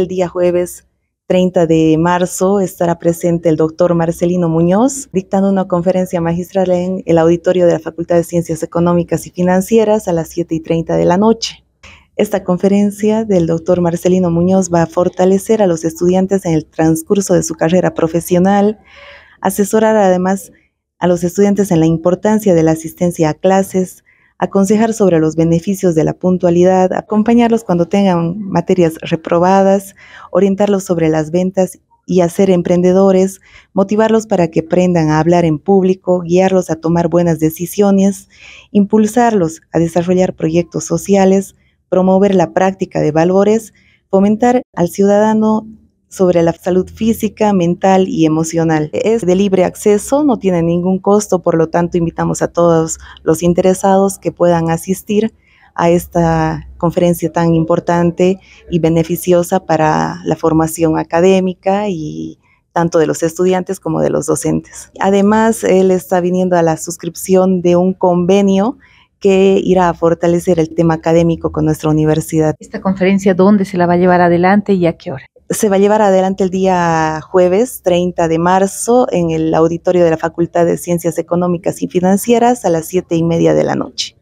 El día jueves 30 de marzo estará presente el doctor Marcelino Muñoz dictando una conferencia magistral en el auditorio de la Facultad de Ciencias Económicas y Financieras a las 7 y 30 de la noche. Esta conferencia del doctor Marcelino Muñoz va a fortalecer a los estudiantes en el transcurso de su carrera profesional, asesorar además a los estudiantes en la importancia de la asistencia a clases, aconsejar sobre los beneficios de la puntualidad, acompañarlos cuando tengan materias reprobadas, orientarlos sobre las ventas y hacer emprendedores, motivarlos para que aprendan a hablar en público, guiarlos a tomar buenas decisiones, impulsarlos a desarrollar proyectos sociales, promover la práctica de valores, fomentar al ciudadano sobre la salud física, mental y emocional. Es de libre acceso, no tiene ningún costo, por lo tanto invitamos a todos los interesados que puedan asistir a esta conferencia tan importante y beneficiosa para la formación académica y tanto de los estudiantes como de los docentes. Además, él está viniendo a la suscripción de un convenio que irá a fortalecer el tema académico con nuestra universidad. ¿Esta conferencia dónde se la va a llevar adelante y a qué hora? se va a llevar adelante el día jueves 30 de marzo en el auditorio de la Facultad de Ciencias Económicas y Financieras a las siete y media de la noche.